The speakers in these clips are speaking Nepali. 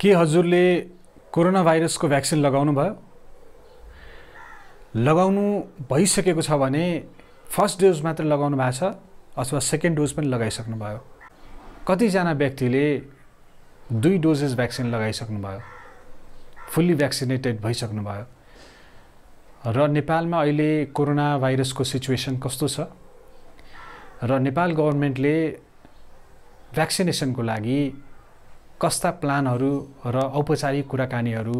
के हजुरले कोरोना भाइरसको भ्याक्सिन लगाउनु भयो लगाउनु भइसकेको छ भने फर्स्ट डोज मात्र लगाउनु भएको छ अथवा सेकेन्ड डोज पनि लगाइसक्नुभयो कतिजना व्यक्तिले दुई डोजेस भ्याक्सिन लगाइसक्नुभयो फुल्ली भ्याक्सिनेटेड भइसक्नुभयो र नेपालमा अहिले कोरोना भाइरसको सिचुएसन कस्तो छ र नेपाल गभर्मेन्टले भ्याक्सिनेसनको लागि कस्ता प्लानहरू र औपचारिक कुराकानीहरू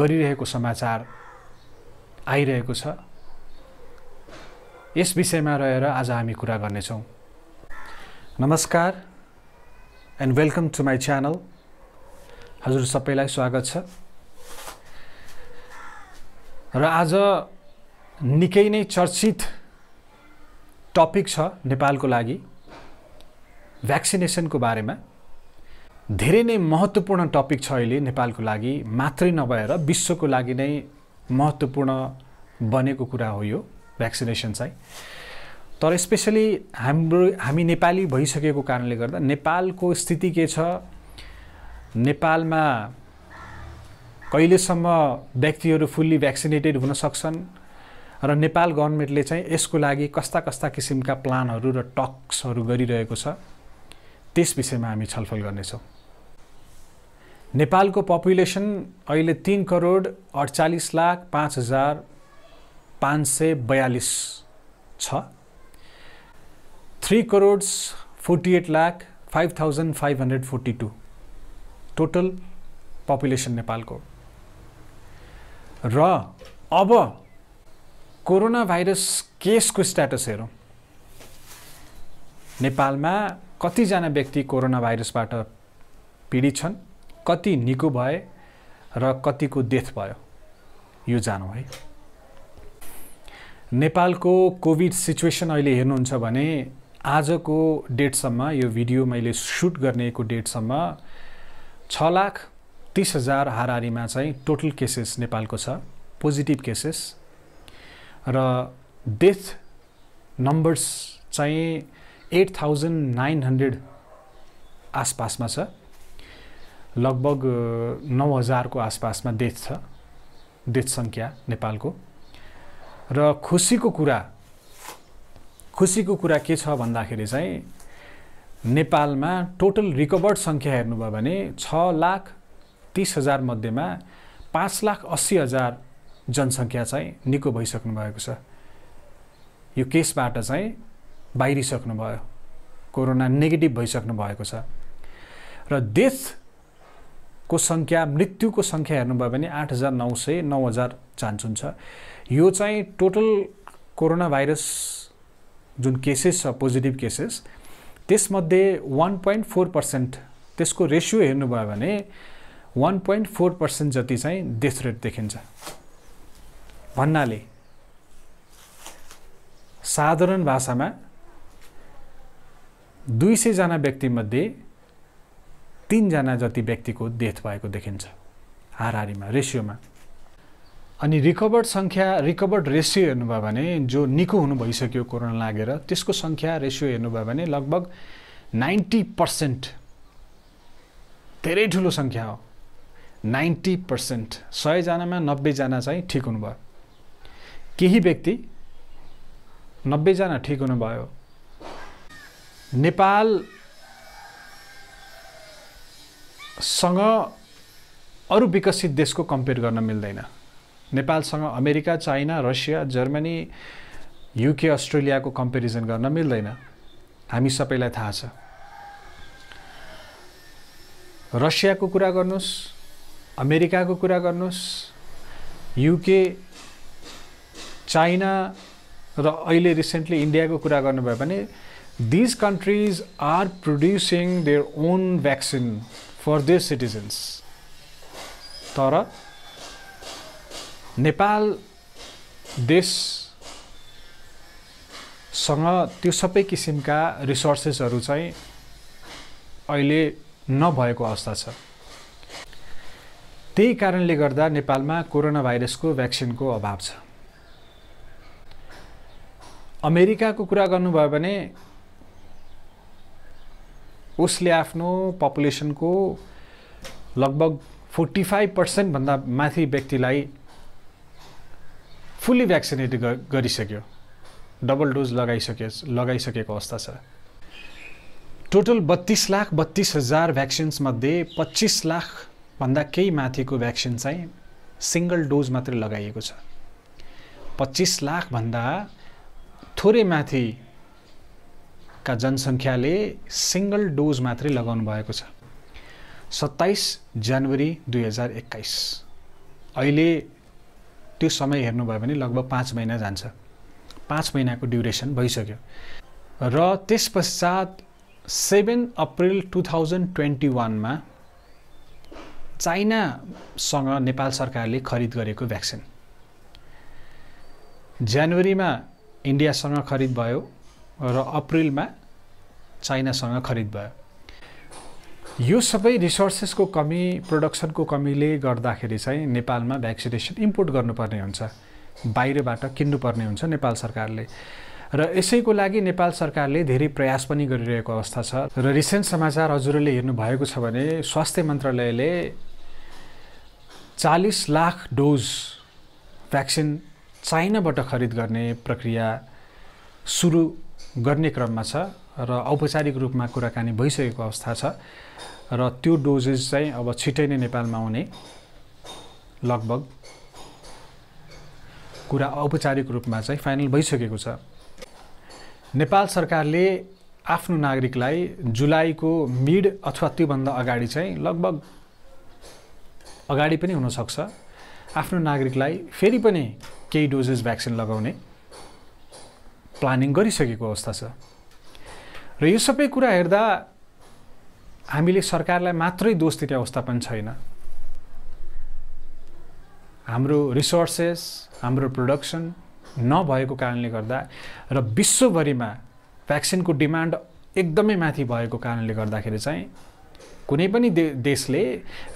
गरिरहेको समाचार आइरहेको छ यस विषयमा रहेर आज हामी कुरा गर्नेछौँ नमस्कार and welcome to my channel हजुर सबैलाई स्वागत छ र आज निकै नै चर्चित टपिक छ नेपालको लागि भ्याक्सिनेसनको बारेमा धेरै नै महत्त्वपूर्ण टपिक छ अहिले नेपालको लागि मात्रै नभएर विश्वको लागि नै महत्त्वपूर्ण बनेको कुरा हो यो भ्याक्सिनेसन चाहिँ तर स्पेसली हाम्रो हामी नेपाली भइसकेको कारणले गर्दा नेपालको स्थिति के छ नेपालमा कहिलेसम्म व्यक्तिहरू फुल्ली भ्याक्सिनेटेड हुन सक्छन् र नेपाल गभर्मेन्टले चाहिँ यसको लागि कस्ता कस्ता किसिमका प्लानहरू र टक्सहरू गरिरहेको छ त्यस विषयमा हामी छलफल गर्नेछौँ नेपालको पपुलेसन अहिले तिन करोड अडचालिस लाख पाँच हजार पाँच सय बयालिस छ three crores forty eight lakh five thousand five hundred forty two total population नेपालको र अब कोरोना भाइरस केसको स्ट्याटस हेरौँ नेपालमा कतिजना व्यक्ति कोरोना भाइरसबाट पीडित छन् कति निको भए र कतिको डेथ भयो यो जानु है नेपालको कोभिड सिचुएसन अहिले हेर्नुहुन्छ भने आजको डेटसम्म यो भिडियो मैले सुट गर्नेको डेटसम्म छ लाख तिस हजार हाराहारीमा चाहिँ टोटल केसेस नेपालको छ पोजिटिभ केसेस र डेथ नम्बर्स चाहिँ एट थाउजन्ड नाइन हन्ड्रेड आसपासमा छ लगभग नौ हजारको आसपासमा डेथ छ डेथ सङ्ख्या नेपालको र खुसीको कुरा खुसीको कुरा के छ भन्दाखेरि चाहिँ नेपालमा टोटल रिकभर्ड सङ्ख्या हेर्नुभयो भने छ लाख तिस हजार मध्येमा पाँच लाख अस्सी हजार जनसङ्ख्या चाहिँ निको भइसक्नु भएको छ यो केसबाट चाहिँ बाहिरिसक्नुभयो कोरोना नेगेटिभ भइसक्नु भएको छ र देश को सङ्ख्या मृत्युको सङ्ख्या हेर्नुभयो भने आठ हजार नौ सय नौ हजार चान्स हुन्छ यो चाहिँ टोटल कोरोना भाइरस जुन केसेस छ पोजिटिभ केसेस त्यसमध्ये वान पोइन्ट फोर पर्सेन्ट त्यसको रेसियो हेर्नुभयो भने वान पोइन्ट फोर पर्सेन्ट जति चाहिँ डेथ रेट देखिन्छ भन्नाले साधारण भाषामा दुई सयजना व्यक्तिमध्ये तिनजना जति व्यक्तिको डेथ भएको देखिन्छ हारहारीमा रेसियोमा अनि रिकभर्ड सङ्ख्या रिकभर्ड रेसियो हेर्नुभयो भने जो निको हुनु भइसक्यो कोरोना लागेर त्यसको सङ्ख्या रेसियो हेर्नुभयो भने लगभग नाइन्टी पर्सेन्ट धेरै ठुलो सङ्ख्या हो नाइन्टी पर्सेन्ट सयजनामा नब्बेजना चाहिँ ठिक हुनुभयो केही व्यक्ति नब्बेजना ठिक हुनुभयो नेपाल सँग अरू विकसित देशको कम्पेयर गर्न मिल्दैन नेपालसँग America China Russia Germany UK अस्ट्रेलियाको कम्पेरिजन गर्न मिल्दैन हामी सबैलाई थाहा छ रसियाको कुरा गर्नुहोस् अमेरिकाको कुरा गर्नुहोस् युके चाइना र अहिले रिसेन्टली इन्डियाको कुरा गर्नुभयो भने these countries are producing their own vaccine for their citizens तर नेपाल देशसँग त्यो सबै किसिमका रिसोर्सेसहरू चाहिँ अहिले नभएको अवस्था छ त्यही कारणले गर्दा नेपालमा कोरोना भाइरसको भ्याक्सिनको अभाव छ अमेरिकाको कुरा गर्नुभयो भने उसले आफ्नो पपुलेसनको लगभग फोर्टी फाइभ पर्सेन्टभन्दा माथि व्यक्तिलाई फुल्ली भ्याक्सिनेट गरिसक्यो डबल डोज लगाइसके लगाइसकेको अवस्था छ टोटल बत्तिस लाख बत्तिस हजार भ्याक्सिन्समध्ये पच्चिस लाखभन्दा केही माथिको भ्याक्सिन चाहिँ सिङ्गल डोज मात्रै लगाइएको छ पच्चिस लाखभन्दा थोरै माथि का जनसङ्ख्याले सिङ्गल डोज मात्रै लगाउनु भएको छ सत्ताइस जनवरी दुई हजार एक्काइस अहिले त्यो समय हेर्नुभयो भने लगभग पाँच महिना जान्छ पाँच महिनाको ड्युरेसन भइसक्यो र त्यस पश्चात seven April two thousand twenty वानमा चाइनासँग नेपाल सरकारले खरिद गरेको भ्याक्सिन जनवरीमा इन्डियासँग खरिद भयो र अप्रिलमा चाइनासँग खरिद भयो यो सबै रिसोर्सेसको कमी प्रोडक्सनको कमीले गर्दाखेरि चाहिँ नेपालमा भ्याक्सिनेसन इम्पोर्ट गर्नुपर्ने हुन्छ बाहिरबाट किन्नुपर्ने हुन्छ नेपाल सरकारले र यसैको लागि नेपाल सरकारले धेरै प्रयास पनि गरिरहेको अवस्था छ र रिसेन्ट समाचार हजुरहरूले हेर्नुभएको छ भने स्वास्थ्य मन्त्रालयले चालिस लाख डोज भ्याक्सिन चाइनाबाट खरिद गर्ने प्रक्रिया सुरु गर्ने क्रममा छ र औपचारिक रूपमा कुराकानी भइसकेको अवस्था छ र त्यो डोजेस चाहिँ अब छिटै नै नेपालमा आउने लगभग कुरा औपचारिक रूपमा चाहिँ फाइनल भइसकेको छ नेपाल सरकारले आफ्नो नागरिकलाई जुलाईको मिड अथवा त्योभन्दा अगाडि चाहिँ लगभग अगाडि पनि हुनसक्छ आफ्नो नागरिकलाई फेरि पनि केही डोजेस भ्याक्सिन लगाउने प्लानिङ गरिसकेको अवस्था छ र यो सबै कुरा हेर्दा हामीले सरकारलाई मात्रै दोष दिने अवस्था पनि छैन हाम्रो रिसोर्सेस हाम्रो प्रोडक्सन नभएको कारणले गर्दा र विश्वभरिमा भ्याक्सिनको डिमान्ड एकदमै माथि भएको कारणले गर्दाखेरि चाहिँ कुनै पनि दे देशले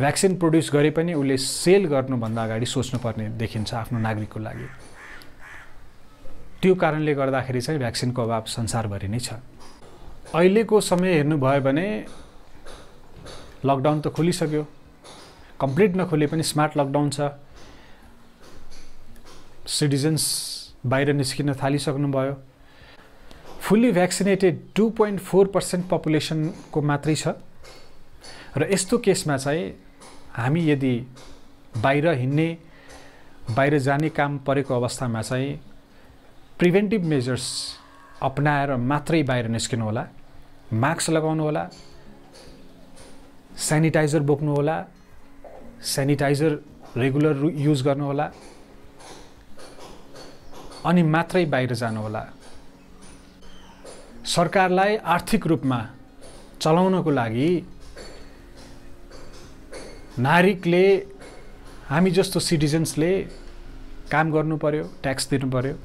भ्याक्सिन प्रड्युस गरे पनि उसले सेल गर्नुभन्दा अगाडि सोच्नुपर्ने देखिन्छ आफ्नो नागरिकको लागि त्यो कारणले गर्दाखेरि चाहिँ भ्याक्सिनको अभाव संसारभरि नै छ अहिलेको समय हेर्नुभयो भने लकडाउन त खुलिसक्यो कम्प्लिट नखुले पनि स्मार्ट लकडाउन छ सिटिजन्स बाहिर निस्किन थालिसक्नुभयो fully vaccinated two point four percent पपुलेसनको मात्रै छ र यस्तो केसमा चाहिँ हामी यदि बाहिर हिँड्ने बाहिर जाने काम परेको अवस्थामा चाहिँ प्रिभेन्टिभ मेजर्स अपनाएर मात्रै बाहिर होला मास्क लगाउनु लगाउनुहोला सेनिटाइजर होला सेनिटाइजर रेगुलर युज गर्नु होला अनि मात्रै बाहिर जानु होला सरकारलाई आर्थिक रूपमा चलाउनको लागि नागरिकले हामी जस्तो सिटिजन्सले काम गर्नु पर्यो ट्याक्स दिनु पर्यो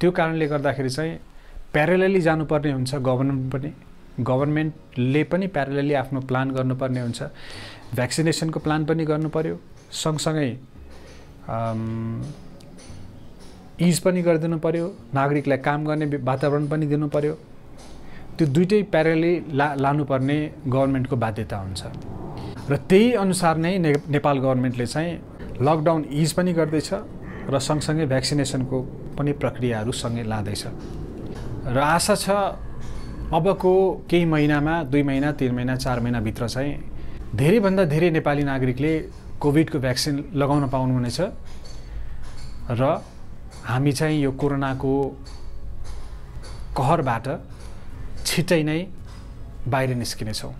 त्यो कारणले गर्दाखेरि चाहिँ प्यारेलली जानुपर्ने हुन्छ गभर्मेन्ट पनि गभर्मेन्टले पनि प्यारेलली आफ्नो प्लान गर्नुपर्ने हुन्छ भ्याक्सिनेसनको प्लान पनि गर्नु पऱ्यो सँगसँगै इज पनि गरिदिनु पऱ्यो नागरिकलाई काम गर्ने वातावरण पनि दिनु पऱ्यो त्यो दुइटै प्यारेलली ला लानुपर्ने गभर्मेन्टको बाध्यता हुन्छ र त्यही अनुसार नै ने, नेपाल गभर्मेन्टले चाहिँ लकडाउन इज पनि गर्दैछ र सँगसँगै भ्याक्सिनेसनको पनि प्रक्रियाहरू सँगै लाँदैछ र आशा छ अबको केही महिनामा दुई महिना तिन महिना चार महिनाभित्र चाहिँ धेरैभन्दा धेरै नेपाली नागरिकले कोभिडको भ्याक्सिन लगाउन पाउनुहुनेछ र हामी चाहिँ यो कोरोनाको कहरबाट छिटै नै बाहिर निस्किनेछौँ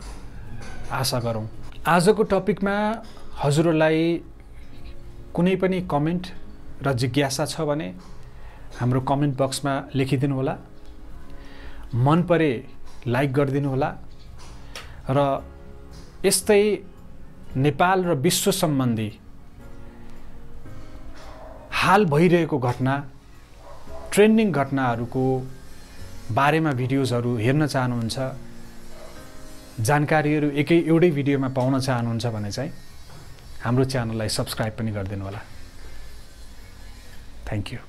आशा गरौँ आजको टपिकमा हजुरहरूलाई कुनै पनि कमेन्ट र जिज्ञासा छ भने हाम्रो कमेन्ट बक्समा लेखिदिनु होला मन परे लाइक गरिदिनु होला र यस्तै नेपाल र विश्व सम्बन्धी हाल भइरहेको घटना ट्रेन्डिङ घटनाहरूको बारेमा भिडियोजहरू हेर्न चाहनुहुन्छ जानकारीहरू एकै एउटै भिडियोमा पाउन चाहनुहुन्छ भने चाहिँ हाम्रो च्यानललाई सब्सक्राइब पनि गरिदिनु होला थ्याङ्क यू